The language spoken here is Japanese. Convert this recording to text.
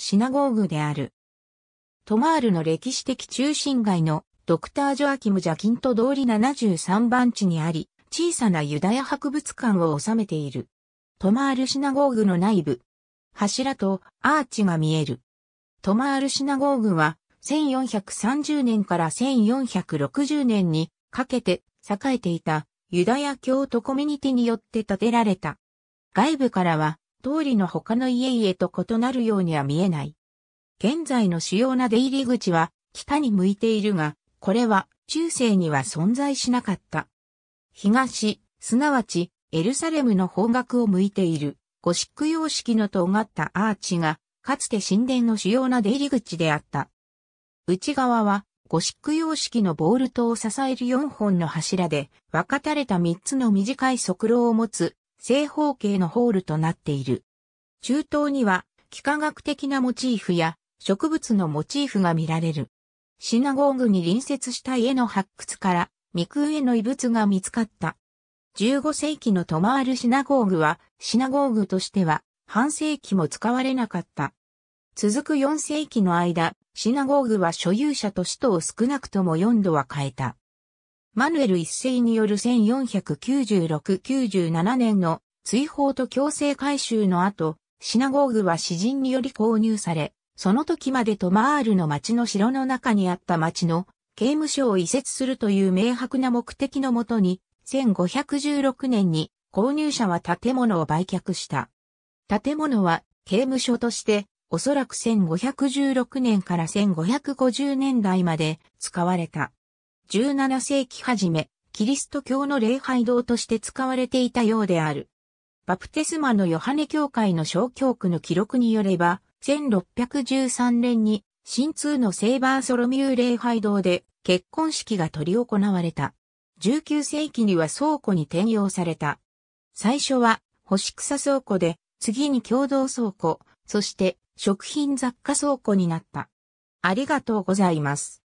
シナゴーグである。トマールの歴史的中心街のドクター・ジョアキム・ジャキント通り73番地にあり、小さなユダヤ博物館を収めている。トマールシナゴーグの内部。柱とアーチが見える。トマールシナゴーグは、1430年から1460年にかけて栄えていたユダヤ教徒コミュニティによって建てられた。外部からは通りの他の家々と異なるようには見えない。現在の主要な出入り口は北に向いているが、これは中世には存在しなかった。東、すなわちエルサレムの方角を向いているゴシック様式の尖ったアーチが、かつて神殿の主要な出入り口であった。内側はゴシック様式のボール塔を支える4本の柱で、分かたれた3つの短い側廊を持つ正方形のホールとなっている。中東には、幾何学的なモチーフや植物のモチーフが見られる。シナゴーグに隣接した家の発掘から、肉上の遺物が見つかった。15世紀のトマールシナゴーグは、シナゴーグとしては、半世紀も使われなかった。続く4世紀の間、シナゴーグは所有者と使徒を少なくとも4度は変えた。マヌエル一世による1496-97年の追放と強制改修の後、シナゴーグは詩人により購入され、その時までトマールの町の城の中にあった町の刑務所を移設するという明白な目的のもとに、1516年に購入者は建物を売却した。建物は刑務所として、おそらく1516年から1550年代まで使われた。17世紀初め、キリスト教の礼拝堂として使われていたようである。バプテスマのヨハネ教会の小教区の記録によれば、1613年に、新通のセーバーソロミュー礼拝堂で結婚式が執り行われた。19世紀には倉庫に転用された。最初は、星草倉庫で、次に共同倉庫、そして食品雑貨倉庫になった。ありがとうございます。